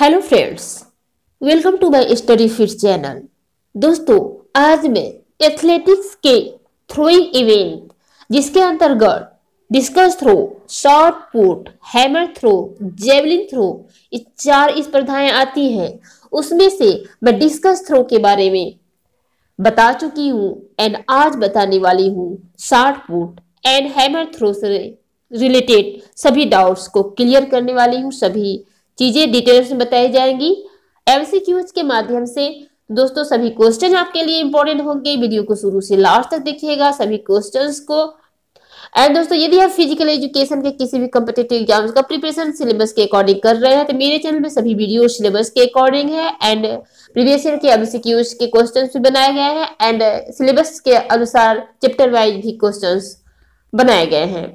Hello friends welcome to my study fit channel दोस्तों आज मैं एथलेटिक्स के थ्रोइंग इवेंट जिसके अंतर्गत discus throw shot put hammer throw javelin throw इस चार स्पर्धाएं आती हैं उसमें से मैं डिस्कस थ्रो के बारे में बता चुकी हूँ एंड आज बताने वाली हूँ shot put and hammer throw से रिलेटेड सभी डाउट्स को क्लियर करने वाली हूँ सभी चीजें डिटेल्स में बताई जाएंगी एमसीक्यूज के माध्यम से दोस्तों सभी क्वेश्चन आपके लिए इंपॉर्टेंट होंगे वीडियो को शुरू से लास्ट तक देखिएगा सभी क्वेश्चन को एंड दोस्तों यदि आप फिजिकल एजुकेशन के किसी भी कम्पिटेटिव एग्जाम का प्रिपरेशन सिलेबस के अकॉर्डिंग कर रहे हैं तो मेरे चैनल में सभी वीडियो सिलेबस के अकॉर्डिंग है एंड प्रीवियस ईयर के एमसीक्यूज के क्वेश्चन भी बनाए गए हैं एंड सिलेबस के अनुसार चैप्टर वाइज भी क्वेश्चन बनाए गए हैं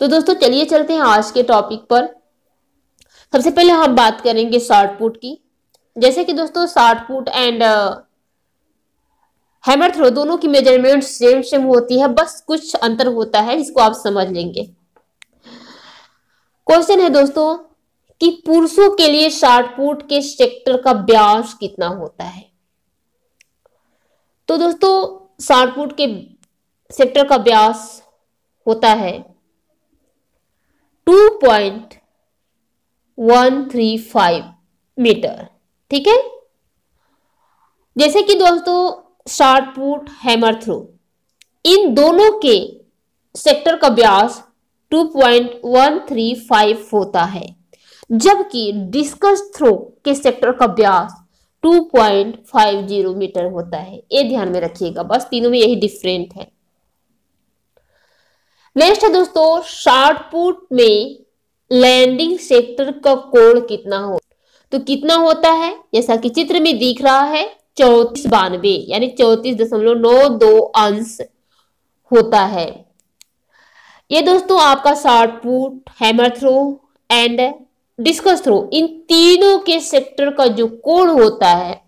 तो दोस्तों चलिए चलते हैं आज के टॉपिक पर सबसे पहले हम बात करेंगे शॉर्ट पुट की जैसे कि दोस्तों shot put and hammer throw दोनों की मेजरमेंट सेम सेम होती है बस कुछ अंतर होता है जिसको आप समझ लेंगे क्वेश्चन है दोस्तों कि पुरुषों के लिए शॉर्ट पुट के सेक्टर का ब्यास कितना होता है तो दोस्तों शॉर्ट पुट के सेक्टर का ब्यास होता है two point one three five metre ठीक है जैसे कि दोस्तों शार्ट पुट हैमर थ्रो इन दोनों के सेक्टर का व्यास 2.135 होता है जबकि डिस्कस थ्रो के सेक्टर का फाइव 2.50 मीटर होता है ये ध्यान में रखिएगा बस तीनों में यही डिफरेंट है नेक्स्ट है दोस्तों शार्ट पुट में लैंडिंग सेक्टर का कोण कितना हो तो कितना होता है जैसा कि चित्र में दिख रहा है चौतीस बानवे यानी चौतीस दशमलव नौ दो अंश होता है ये दोस्तों आपका shot put hammer throw and discus throw इन तीनों के सेक्टर का जो कोण होता है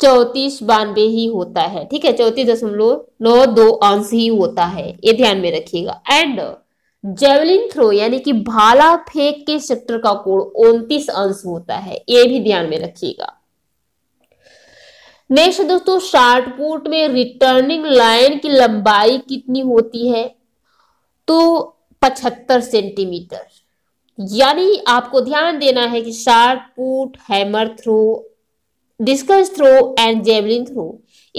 चौतीस बानवे ही होता है ठीक है चौतीस दशमलव नौ दो अंश ही होता है ये ध्यान में रखिएगा एंड जेवलिन थ्रो यानी कि भाला फेंक के सेक्टर का कोण उनतीस अंश होता है ये भी ध्यान में रखिएगा नेक्स्ट दोस्तों शार्टपुट में रिटर्निंग लाइन की लंबाई कितनी होती है तो 75 सेंटीमीटर यानी आपको ध्यान देना है कि shot put hammer throw discus throw and javelin throw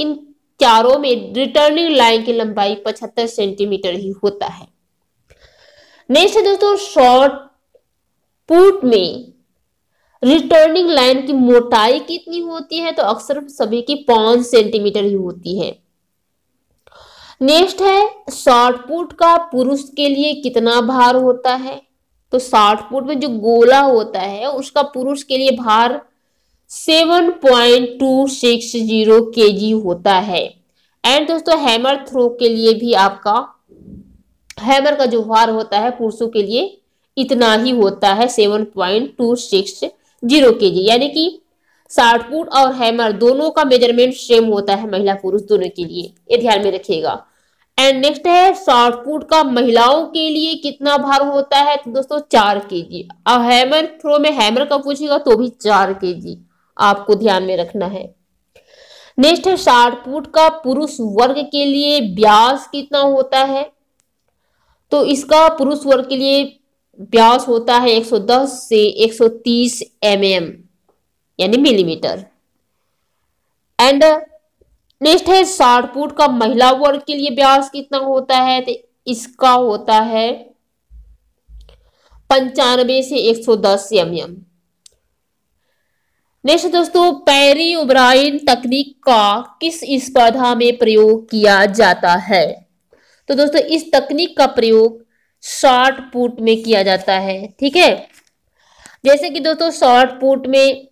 इन चारों में रिटर्निंग लाइन की लंबाई 75 सेंटीमीटर ही होता है नेक्स्ट है दोस्तों शॉर्ट पुट में रिटर्निंग लाइन की मोटाई कितनी होती है तो अक्सर सभी की पांच सेंटीमीटर ही होती है नेक्स्ट है शॉर्ट पुट का पुरुष के लिए कितना भार होता है तो शॉर्ट पुट में जो गोला होता है उसका पुरुष के लिए भार 7.260 जी होता है एंड दोस्तों हैमर थ्रो के लिए भी आपका हैमर का जो भार होता है पुरुषों के लिए इतना ही होता है seven point two six zero K G यानी कि शार्टपुट और हैमर दोनों का मेजरमेंट सेम होता है महिला पुरुष दोनों के लिए ये ध्यान में रखिएगा एंड नेक्स्ट है शॉर्टपुट का महिलाओं के लिए कितना भार होता है तो दोस्तों चार के जी और हैमर थ्रो में हैमर का पूछेगा तो भी चार के जी आपको ध्यान में रखना है नेक्स्ट है शार्टपुट का पुरुष वर्ग के लिए ब्यास कितना होता है तो इसका पुरुष वर्ग के लिए व्यास होता है 110 से 130 सौ mm, यानी मिलीमीटर एंड नेक्स्ट है साठ फुट का महिला वर्ग के लिए व्यास कितना होता है तो इसका होता है पंचानबे से 110 एमएम mm. नेक्स्ट दोस्तों पैरी उब्राइन तकनीक का किस स्पर्धा में प्रयोग किया जाता है तो दोस्तों इस तकनीक का प्रयोग शॉर्ट पुट में किया जाता है ठीक है जैसे कि दोस्तों शॉर्ट पुट में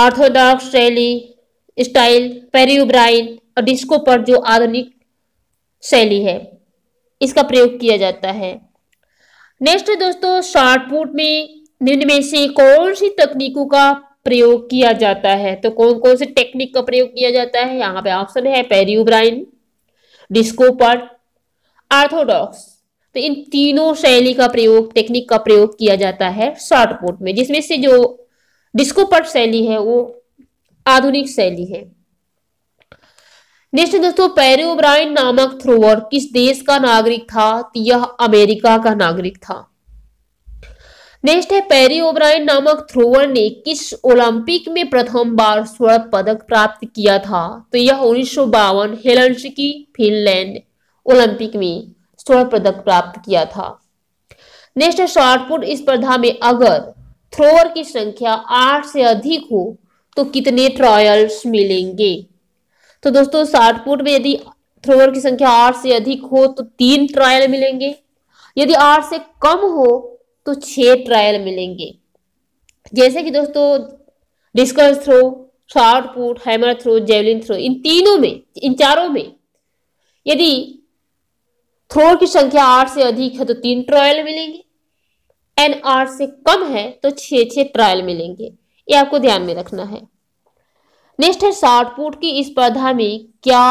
ऑर्थोडॉक्स शैली स्टाइल पेरियोब्राइन और डिस्को पर जो आधुनिक शैली है इसका प्रयोग किया जाता है नेक्स्ट दोस्तों शॉर्ट पुट में निम्न में से कौन सी तकनीकों का प्रयोग किया जाता है तो कौन कौन से टेक्निक का प्रयोग किया जाता है यहाँ पे ऑप्शन है पेरियोब्राइन डिस्को ऑर्थोडॉक्स आर्थोडॉक्स तो इन तीनों शैली का प्रयोग टेक्निक का प्रयोग किया जाता है शॉर्टपुट में जिसमें से जो डिस्कोपट शैली है वो आधुनिक शैली है नेक्स्ट दोस्तों पैरोब्राइन नामक थ्रोवर किस देश का नागरिक था यह अमेरिका का नागरिक था नेक्स्ट है पेरी ओब्राइन नामक थ्रोवर ने किस ओलंपिक में प्रथम बार स्वर्ण पदक प्राप्त किया था तो यह उन्नीस सौ बावन हेलसिकी फिनलैंड ओलंपिक में स्वर्ण पदक प्राप्त किया था नेक्स्ट है शॉर्टपुट स्पर्धा में अगर थ्रोवर की संख्या आठ से अधिक हो तो कितने ट्रायल्स मिलेंगे तो दोस्तों शॉर्टपुट में यदि थ्रोवर की संख्या आठ से अधिक हो तो तीन ट्रायल मिलेंगे यदि आठ से कम हो तो छह ट्रायल मिलेंगे जैसे कि दोस्तों discus throw shot put hammer throw javelin throw इन तीनों में इन चारों में यदि थ्रो की संख्या आठ से अधिक है तो तीन ट्रायल मिलेंगे एंड आठ से कम है तो छह छह ट्रायल मिलेंगे ये आपको ध्यान में रखना है नेक्स्ट है शॉर्ट पुट की स्पर्धा में क्या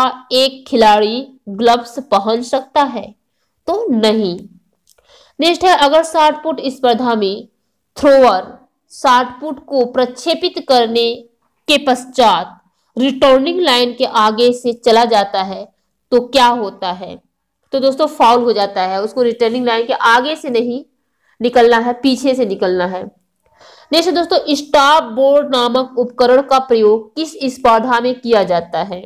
एक खिलाड़ी ग्लव्स पहन सकता है तो नहीं नेक्स्ट है अगर साठ पुट स्पर्धा में थ्रोअर साठ पुट को प्रक्षेपित करने के पश्चात रिटर्निंग लाइन के आगे से चला जाता है तो क्या होता है तो दोस्तों फाउल हो जाता है उसको रिटर्निंग लाइन के आगे से नहीं निकलना है पीछे से निकलना है नेक्स्ट दोस्तों स्टॉप बोर्ड नामक उपकरण का प्रयोग किस स्पर्धा में किया जाता है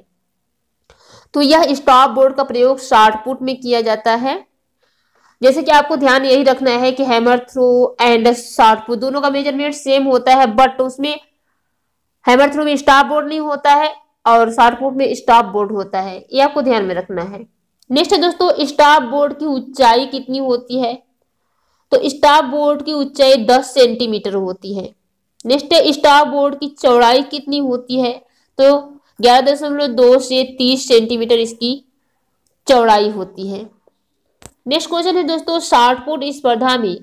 तो यह स्टॉप बोर्ड का प्रयोग शार्ट पुट में किया जाता है जैसे कि आपको ध्यान यही रखना है कि hammer throw and shot put दोनों का मेजरमेंट सेम होता है बट उसमें हैमर थ्रू में स्टॉप बोर्ड नहीं होता है और शॉर्ट पुट में स्टॉप बोर्ड होता है ये आपको ध्यान में रखना है नेक्स्ट है दोस्तों स्टॉप बोर्ड की ऊंचाई कितनी होती है तो स्टॉप बोर्ड की ऊंचाई 10 सेंटीमीटर होती है नेक्स्ट है स्टॉप बोर्ड की चौड़ाई कितनी होती है तो ग्यारह दशमलव दो से तीस सेंटीमीटर इसकी चौड़ाई होती है नेक्स्ट क्वेश्चन है दोस्तों शार्टपुट स्पर्धा में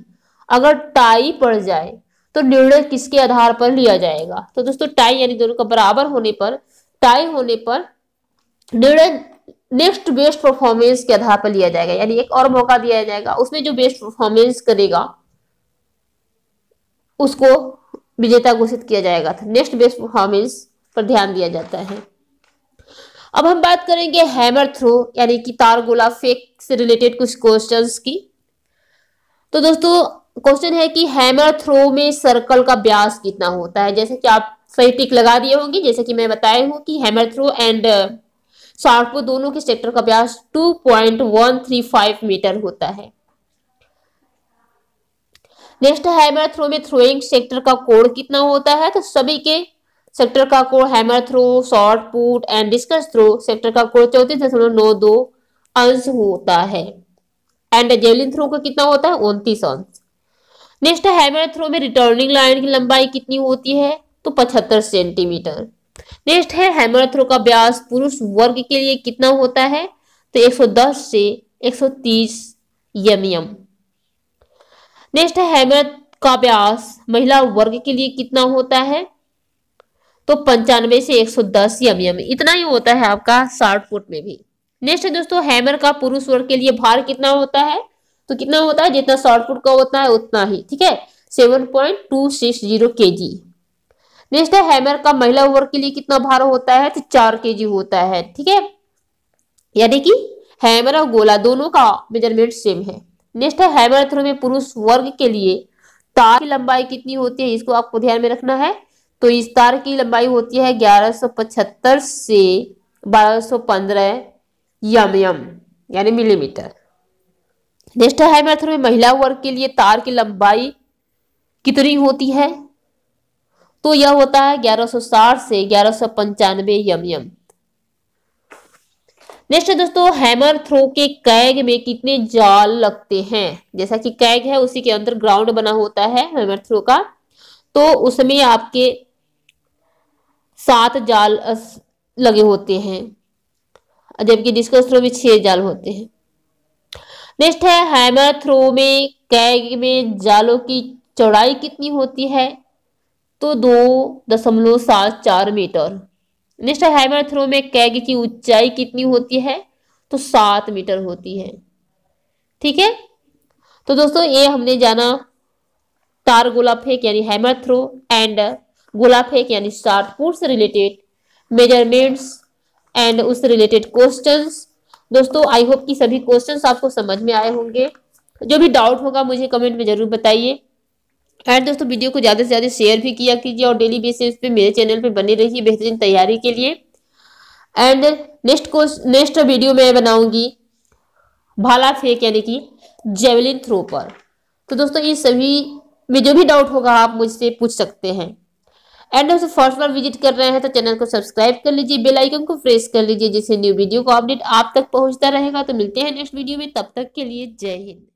अगर टाई पड़ जाए तो निर्णय किसके आधार पर लिया जाएगा तो दोस्तों टाई यानी दोनों का बराबर होने पर टाई होने पर निर्णय नेक्स्ट बेस्ट परफॉर्मेंस के आधार पर लिया जाएगा यानी एक और मौका दिया जाएगा उसमें जो बेस्ट परफॉर्मेंस करेगा उसको विजेता घोषित किया जाएगा नेक्स्ट बेस्ट परफॉर्मेंस पर ध्यान दिया जाता है अब हम बात करेंगे हैमर थ्रो यानी कि तार गोला फेक से रिलेटेड कुछ क्वेश्चंस की तो दोस्तों क्वेश्चन है कि हैमर थ्रो में सर्कल का ब्यास कितना होता है जैसे कि आप सही टिक लगा दिए होंगे जैसे कि मैं बताया हूँ कि हैमर थ्रो एंड शार्पो दोनों के सेक्टर का ब्यास 2.135 मीटर होता है नेक्स्ट हैमर थ्रो में थ्रोइंग सेक्टर का कोण कितना होता है तो सभी के सेक्टर का कोड hammer throw shot put and discus throw sector का कोड चौतीस दशमलव नौ दो अंश होता है एंड जेवलिन थ्रो का कितना होता है उनतीस अंश नेक्स्ट हैमर थ्रो में रिटर्निंग लाइन की लंबाई कितनी होती है तो पचहत्तर सेंटीमीटर नेक्स्ट है हैमर थ्रो का ब्यास पुरुष वर्ग के लिए कितना होता है तो 110 से 130 यमयम नेक्स्ट है हैमर का ब्यास महिला वर्ग के लिए कितना होता है तो पंचानवे से 110 सौ दस यम इतना ही होता है आपका साठ फुट में भी नेक्स्ट है दोस्तों हैमर का पुरुष वर्ग के लिए भार कितना होता है तो कितना होता है जितना शॉर्ट फुट का होता है उतना ही ठीक है seven point two six zero K G next है हैमर का महिला वर्ग के लिए कितना भार होता है तो चार के जी होता है ठीक है यानी कि हैमर और गोला दोनों का मेजरमेंट सेम है नेक्स्ट है हैमर थ्रो में पुरुष वर्ग के लिए तार की लंबाई कितनी होती है इसको आपको ध्यान में रखना है तो इस तार की लंबाई होती है 1175 से 1215 सो यम यानी मिलीमीटर नेक्स्ट है मैथर में महिला वर्ग के लिए तार की लंबाई कितनी होती है तो यह होता है 1160 से ग्यारह सौ पंचानवे नेक्स्ट दोस्तों हैमर थ्रो के कैग में कितने जाल लगते हैं जैसा कि कैग है उसी के अंदर ग्राउंड बना होता है हैमर थ्रो का तो उसमें आपके सात जाल लगे होते हैं जबकि डिस्कस थ्रो में छह जाल होते हैं नेक्स्ट है हैमर थ्रो में कैग में जालों की चौड़ाई कितनी होती है तो दो दशमलव सात चार मीटर नेक्स्ट है हैमर थ्रो में कैग की ऊंचाई कितनी होती है तो सात मीटर होती है ठीक है तो दोस्तों ये हमने जाना गोला फेंक यानी हैमर थ्रो एंड गोला फेंक यानी शार्टपुर से रिलेटेड मेजरमेंट्स एंड उससे रिलेटेड क्वेश्चंस दोस्तों आई होप कि सभी क्वेश्चंस आपको समझ में आए होंगे जो भी डाउट होगा मुझे कमेंट में ज़रूर बताइए एंड दोस्तों वीडियो को ज़्यादा से ज़्यादा शेयर भी किया कीजिए और डेली बेसिस पे मेरे चैनल पे बने रहिए बेहतरीन तैयारी के लिए and next question next video मैं बनाऊंगी भाला फेक यानी कि जेवलिन थ्रो पर तो दोस्तों ये सभी में जो भी डाउट होगा आप मुझसे पूछ सकते हैं एंड दोस्तों फर्स्ट बार विजिट कर रहे हैं तो चैनल को सब्सक्राइब कर लीजिए बेल आइकन को प्रेस कर लीजिए जिससे न्यू वीडियो का अपडेट आप तक पहुंचता रहेगा तो मिलते हैं नेक्स्ट वीडियो में तब तक के लिए जय हिंद